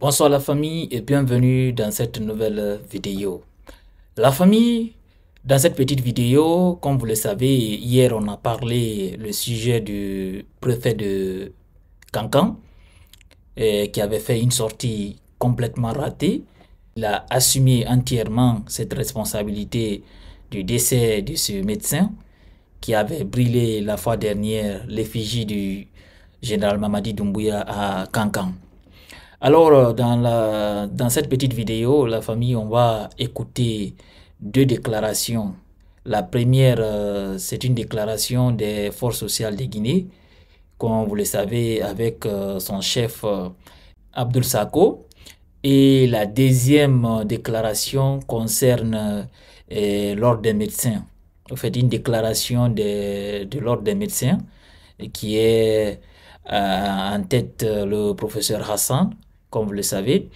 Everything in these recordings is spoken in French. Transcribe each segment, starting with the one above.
Bonsoir la famille et bienvenue dans cette nouvelle vidéo. La famille, dans cette petite vidéo, comme vous le savez, hier on a parlé le sujet du préfet de Cancan eh, qui avait fait une sortie complètement ratée. Il a assumé entièrement cette responsabilité du décès de ce médecin qui avait brûlé la fois dernière l'effigie du général Mamadi Doumbouya à Cancan. Alors, euh, dans, dans cette petite vidéo, la famille, on va écouter deux déclarations. La première, euh, c'est une déclaration des forces sociales de Guinée, comme vous le savez, avec euh, son chef Abdul Sako. Et la deuxième déclaration concerne l'ordre des médecins. En fait, une déclaration de l'ordre des médecins qui est en tête le professeur Hassan, comme vous le savez.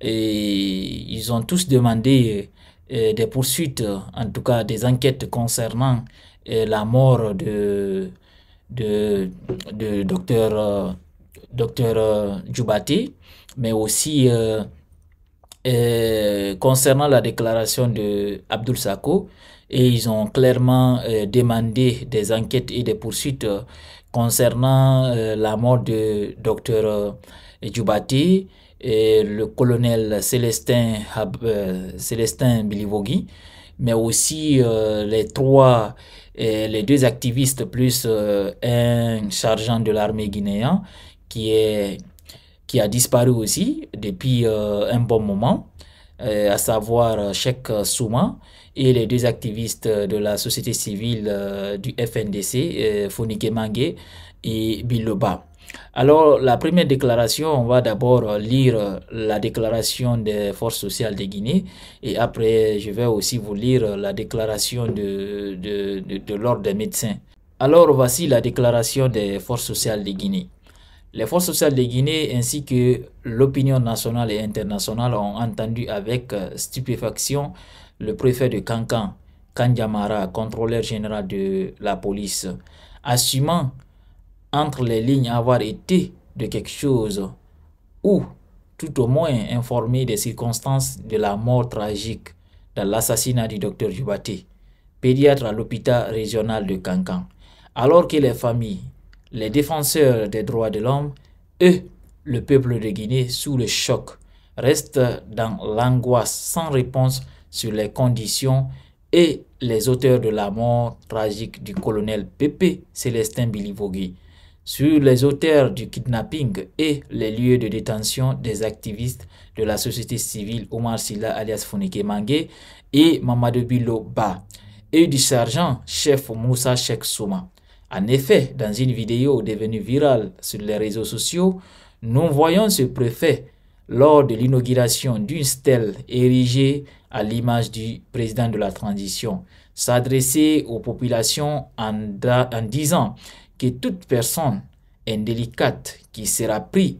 Et ils ont tous demandé euh, des poursuites, en tout cas des enquêtes concernant euh, la mort de, de, docteur, euh, docteur Djoubaté, mais aussi concernant la déclaration de Abdul Sako. Et ils ont clairement demandé des enquêtes et des poursuites concernant la mort de docteur Djoubati, et le colonel Célestin, euh, Célestin Bilivogui, mais aussi euh, les trois, les deux activistes plus euh, un sergent de l'armée guinéen qui, est, qui a disparu aussi depuis un bon moment, à savoir Cheikh Souma et les deux activistes de la société civile du FNDC, Fonike Mange et Biloba. Alors, la première déclaration, on va d'abord lire la déclaration des forces sociales de Guinée et après, je vais aussi vous lire la déclaration de, l'Ordre des médecins. Alors, voici la déclaration des forces sociales de Guinée. Les forces sociales de Guinée ainsi que l'opinion nationale et internationale ont entendu avec stupéfaction le préfet de Cancan, Kanjamara, contrôleur général de la police, assumant entre les lignes avoir été de quelque chose ou tout au moins informé des circonstances de la mort tragique dans l'assassinat du docteur Jubati, pédiatre à l'hôpital régional de Cancan, alors que les familles, les défenseurs des droits de l'homme, et le peuple de Guinée sous le choc, restent dans l'angoisse sans réponse sur les conditions et les auteurs de la mort tragique du colonel Pépé Célestin Bilivogui, sur les auteurs du kidnapping et les lieux de détention des activistes de la société civile Omar Silla alias Founike Mangé et Mamadou Bilo Ba et du sergent chef Moussa Sheikh Souma. En effet, dans une vidéo devenue virale sur les réseaux sociaux, nous voyons ce préfet lors de l'inauguration d'une stèle érigée à l'image du président de la transition s'adresser aux populations en disant que toute personne indélicate qui sera prise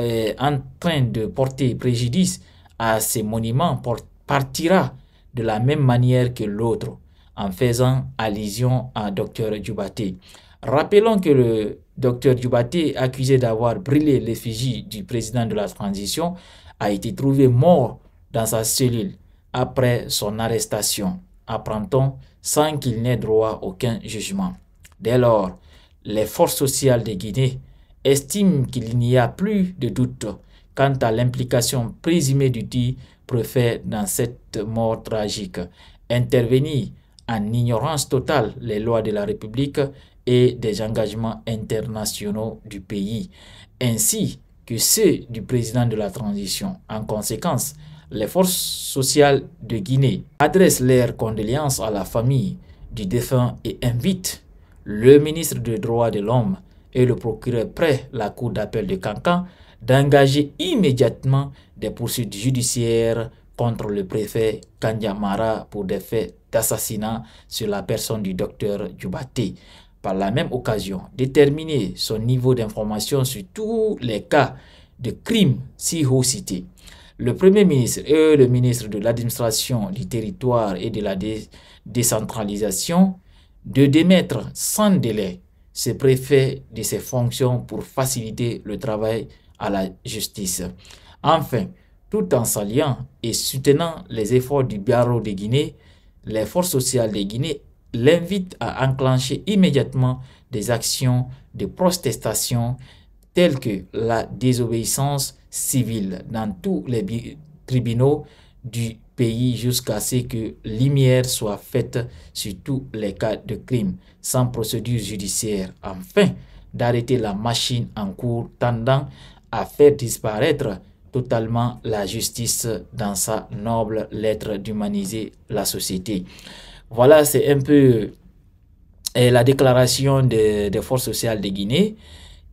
euh, en train de porter préjudice à ces monuments partira de la même manière que l'autre, en faisant allusion à Dr Djubaté. Rappelons que le Dr Djubaté, accusé d'avoir brûlé l'effigie du président de la transition, a été trouvé mort dans sa cellule après son arrestation, apprend-on, sans qu'il n'ait droit à aucun jugement. Dès lors, les forces sociales de Guinée estiment qu'il n'y a plus de doute quant à l'implication présumée du dit préfet dans cette mort tragique. Intervenir en ignorance totale les lois de la République et des engagements internationaux du pays, ainsi que ceux du président de la transition. En conséquence, les forces sociales de Guinée adressent leurs condoléances à la famille du défunt et invitent le ministre des droits de l'homme et le procureur près la cour d'appel de Cancan d'engager immédiatement des poursuites judiciaires contre le préfet Kandiamara pour des faits d'assassinat sur la personne du docteur Djoubaté. Par la même occasion, déterminer son niveau d'information sur tous les cas de crimes si haut cités. Le Premier ministre et le ministre de l'Administration du Territoire et de la décentralisation de démettre sans délai ce préfets de ses fonctions pour faciliter le travail à la justice. Enfin, tout en s'alliant et soutenant les efforts du barreau de Guinée, les forces sociales de Guinée l'invitent à enclencher immédiatement des actions de protestation telles que la désobéissance civile dans tous les tribunaux du pays jusqu'à ce que lumière soit faite sur tous les cas de crime sans procédure judiciaire. Enfin, d'arrêter la machine en cours tendant à faire disparaître totalement la justice dans sa noble lettre d'humaniser la société. Voilà, c'est un peu euh, la déclaration des forces sociales de Guinée.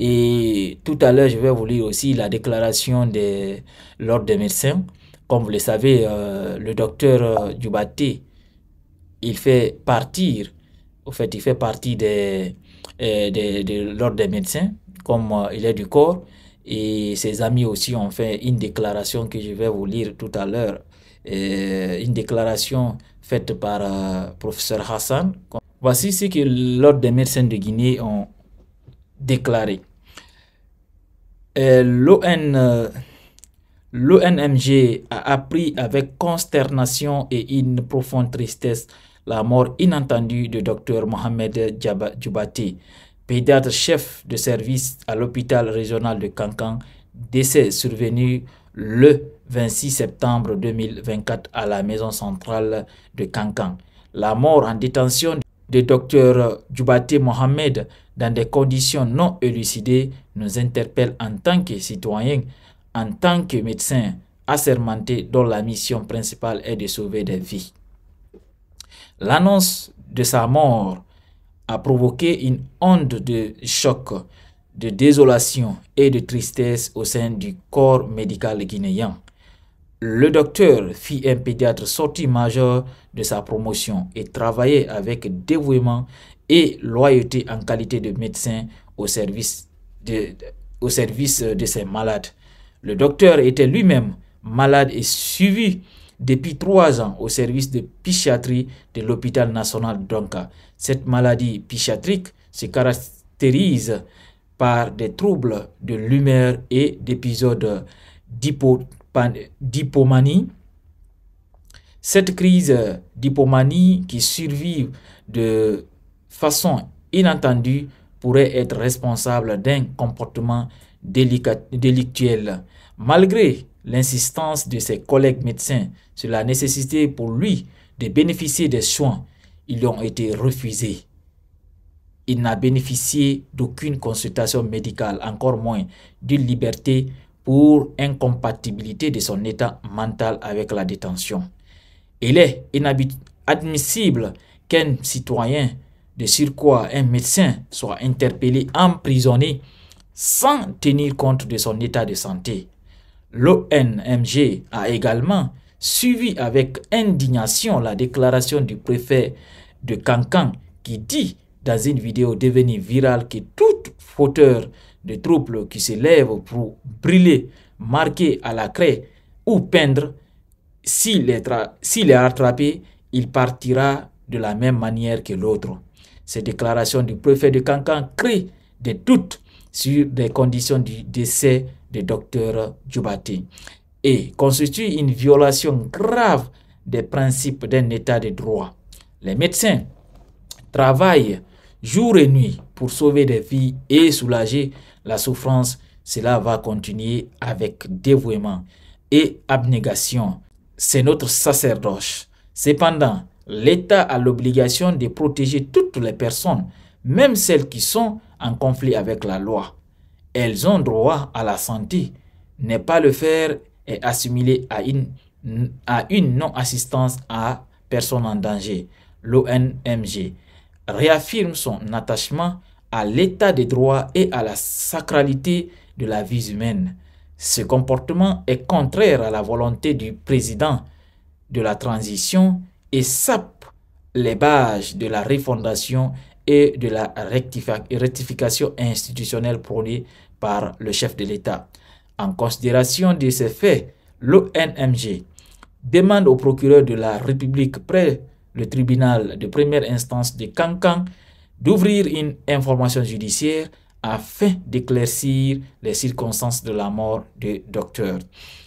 Et tout à l'heure, je vais vous lire aussi la déclaration de l'Ordre des médecins. Comme vous le savez, euh, le docteur euh, dubaté il fait partir, au fait, il fait partie des, euh, de l'ordre des médecins, comme il est du corps. Et ses amis aussi ont fait une déclaration que je vais vous lire tout à l'heure. Une déclaration faite par le professeur Hassan. Voici ce que l'ordre des médecins de Guinée ont déclaré. L'ON L'ONMG a appris avec consternation et une profonde tristesse la mort inattendue de Dr Mohamed Djoubati, pédiatre chef de service à l'hôpital régional de Cancan, décès survenu le 26 septembre 2024 à la maison centrale de Cancan. La mort en détention de Dr Djoubati Mohamed dans des conditions non élucidées nous interpelle en tant que citoyens en tant que médecin assermenté dont la mission principale est de sauver des vies. L'annonce de sa mort a provoqué une onde de choc, de désolation et de tristesse au sein du corps médical guinéen. Le docteur fit un pédiatre sorti majeur de sa promotion et travaillait avec dévouement et loyauté en qualité de médecin au service de, au service de ses malades. Le docteur était lui-même malade et suivi depuis trois ans au service de psychiatrie de l'hôpital national d'Onka. Cette maladie psychiatrique se caractérise par des troubles de l'humeur et d'épisodes d'hypomanie. Cette crise d'hypomanie qui survit de façon inattendue pourrait être responsable d'un comportement délictuel. Malgré l'insistance de ses collègues médecins sur la nécessité pour lui de bénéficier des soins, ils lui ont été refusés. Il n'a bénéficié d'aucune consultation médicale, encore moins d'une liberté pour incompatibilité de son état mental avec la détention. Il est inadmissible qu'un citoyen de quoi un médecin soit interpellé, emprisonné, sans tenir compte de son état de santé. L'ONMG a également suivi avec indignation la déclaration du préfet de Cancan qui dit dans une vidéo devenue virale que tout fauteur de troubles qui se lève pour brûler, marquer à la craie ou peindre, s'il est, est rattrapé, il partira de la même manière que l'autre. Ces déclarations du préfet de Cancan créent des doutes sur les conditions du décès de docteur Djoubati et constituent une violation grave des principes d'un état de droit. Les médecins travaillent jour et nuit pour sauver des vies et soulager la souffrance. Cela va continuer avec dévouement et abnégation. C'est notre sacerdoce. Cependant, l'État a l'obligation de protéger toutes les personnes, même celles qui sont en conflit avec la loi. Elles ont droit à la santé. Ne pas le faire est assimilé à une, à une non-assistance à personnes en danger. L'ONMG réaffirme son attachement à l'état des droits et à la sacralité de la vie humaine. Ce comportement est contraire à la volonté du président de la transition et sape les bases de la refondation et de la rectification institutionnelle prônée par le chef de l'État. En considération de ces faits, l'ONMG demande au procureur de la République près le tribunal de première instance de Cancan d'ouvrir une information judiciaire afin d'éclaircir les circonstances de la mort du docteur.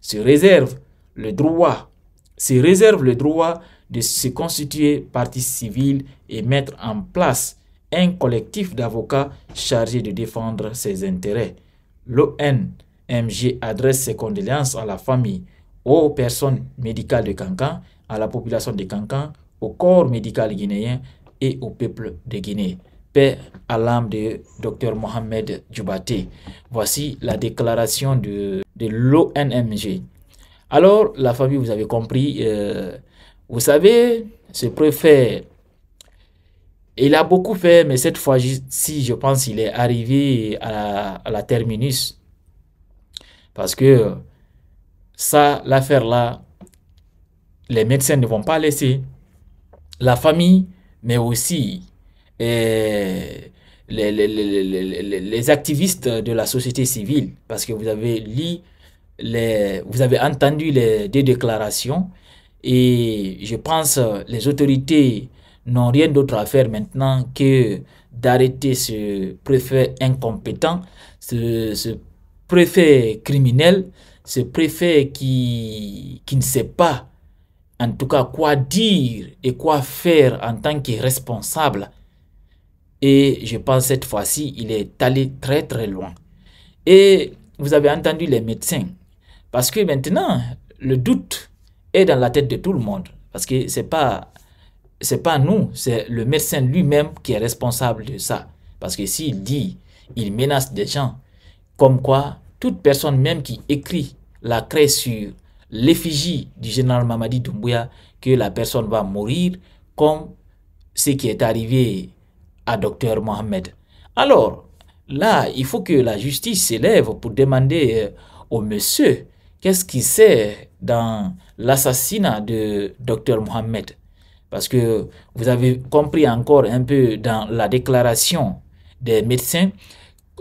Se réserve le droit, se réserve le droit de se constituer partie civile et mettre en place un collectif d'avocats chargé de défendre ses intérêts. L'ONMG adresse ses condoléances à la famille, aux personnes médicales de Cancan, à la population de Cancan, au corps médical guinéen et au peuple de Guinée. Paix à l'âme de Dr Mohamed Djoubaté. Voici la déclaration de, de l'ONMG. Alors, la famille, vous avez compris, euh, vous savez, ce préfet, il a beaucoup fait, mais cette fois-ci, je pense qu'il est arrivé à la, terminus. Parce que ça, l'affaire-là, les médecins ne vont pas laisser. La famille, mais aussi eh, les, activistes de la société civile. Parce que vous avez lu, les, vous avez entendu les deux déclarations et je pense euh, les autorités n'ont rien d'autre à faire maintenant que d'arrêter ce préfet incompétent, ce, préfet criminel, ce préfet qui, qui ne sait pas en tout cas quoi dire et quoi faire en tant que responsable. Et je pense cette fois-ci, il est allé très très loin. Et vous avez entendu les médecins. Parce que maintenant, le doute est dans la tête de tout le monde. Parce que ce n'est pas, pas nous, c'est le médecin lui-même qui est responsable de ça. Parce que s'il dit, il menace des gens, comme quoi toute personne même qui écrit la craie sur l'effigie du général Mamadi Doumbouya, que la personne va mourir, comme ce qui est arrivé à docteur Mohamed. Alors, là, il faut que la justice s'élève pour demander euh, au monsieur qu'est-ce qui sait dans l'assassinat de Dr Mohamed Parce que vous avez compris encore un peu dans la déclaration des médecins,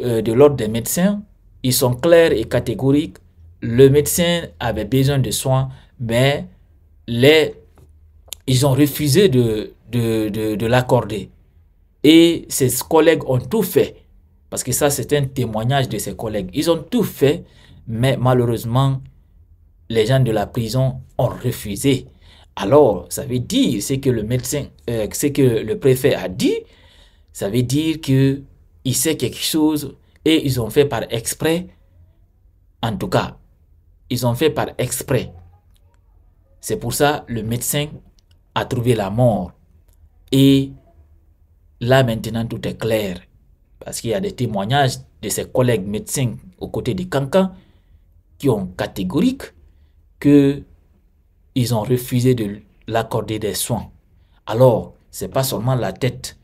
euh, de l'ordre des médecins, ils sont clairs et catégoriques. Le médecin avait besoin de soins, mais les, ils ont refusé de, de, de l'accorder. Et ses collègues ont tout fait, parce que ça c'est un témoignage de ses collègues. Ils ont tout fait, mais malheureusement, les gens de la prison ont refusé. Alors, ça veut dire ce que le médecin, euh, ce que le préfet a dit, ça veut dire que il sait quelque chose et ils ont fait par exprès. En tout cas, ils ont fait par exprès. C'est pour ça le médecin a trouvé la mort. Et là maintenant tout est clair parce qu'il y a des témoignages de ses collègues médecins aux côtés de Cancan qui ont catégorique qu'ils ont refusé de l'accorder des soins. Alors, c'est pas seulement la tête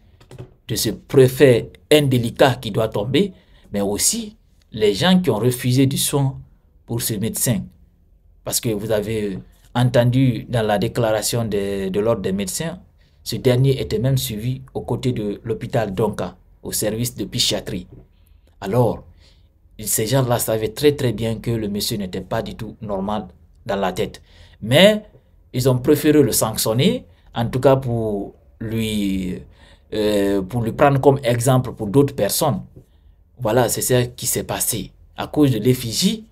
de ce préfet indélicat qui doit tomber, mais aussi les gens qui ont refusé du soin pour ce médecin. Parce que vous avez euh, entendu dans la déclaration de, l'ordre des médecins, ce dernier était même suivi aux côtés de l'hôpital Donka, au service de psychiatrie. Alors, ces gens-là savaient très très bien que le monsieur n'était pas du tout normal dans la tête. Mais ils ont préféré le sanctionner, en tout cas pour lui, euh, pour lui prendre comme exemple pour d'autres personnes. Voilà, c'est ça qui s'est passé. À cause de l'effigie,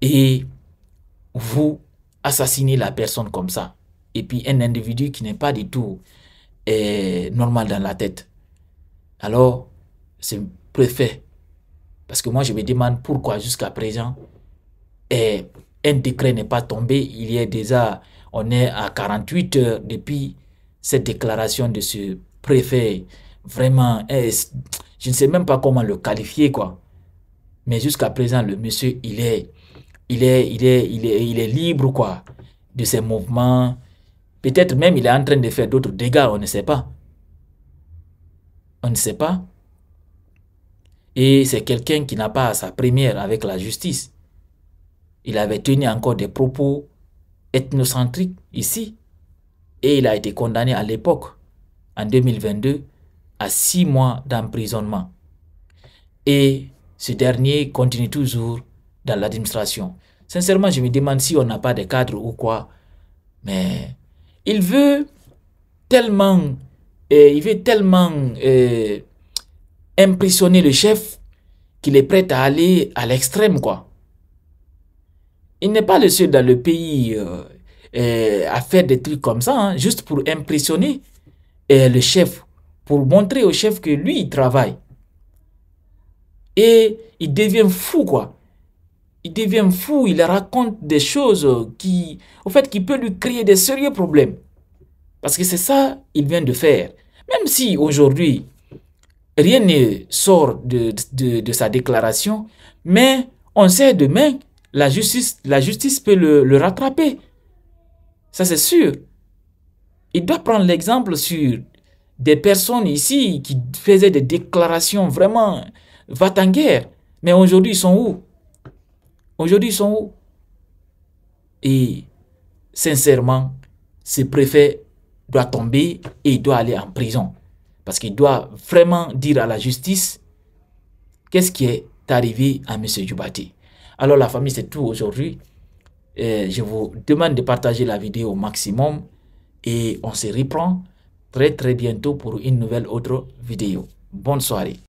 et vous assassinez la personne comme ça. Et puis un individu qui n'est pas du tout euh, normal dans la tête. Alors, c'est préfet. Parce que moi, je me demande pourquoi jusqu'à présent, Et. Euh, un décret n'est pas tombé. Il y a déjà, on est à 48 heures depuis cette déclaration de ce préfet. Vraiment, eh, je ne sais même pas comment le qualifier, quoi. Mais jusqu'à présent, le monsieur, il est, il est, il est, il il est libre, quoi, de ses mouvements. Peut-être même il est en train de faire d'autres dégâts, on ne sait pas. On ne sait pas. Et c'est quelqu'un qui n'a pas sa première avec la justice. Il avait tenu encore des propos ethnocentriques ici et il a été condamné à l'époque, en 2022, à six mois d'emprisonnement. Et ce dernier continue toujours dans l'administration. Sincèrement, je me demande si on n'a pas de cadre ou quoi. Mais il veut tellement, euh, il veut tellement euh, impressionner le chef qu'il est prêt à aller à l'extrême, quoi. Il n'est pas le seul dans le pays euh, euh, à faire des trucs comme ça, hein, juste pour impressionner euh, le chef, pour montrer au chef que lui, il travaille. Et il devient fou, quoi. Il devient fou, il raconte des choses qui, au fait, qui peuvent lui créer des sérieux problèmes. Parce que c'est ça il vient de faire. Même si aujourd'hui, rien ne sort de sa déclaration, mais on sait demain la justice, la justice peut le, rattraper. Ça, c'est sûr. Il doit prendre l'exemple sur des personnes ici qui faisaient des déclarations vraiment va en guerre. Mais aujourd'hui, ils sont où Aujourd'hui, ils sont où Et sincèrement, ce préfet doit tomber et il doit aller en prison. Parce qu'il doit vraiment dire à la justice qu'est-ce qui est arrivé à M. Djoubati alors la famille, c'est tout aujourd'hui. je vous demande de partager la vidéo au maximum et on se reprend très très bientôt pour une nouvelle autre vidéo. Bonne soirée.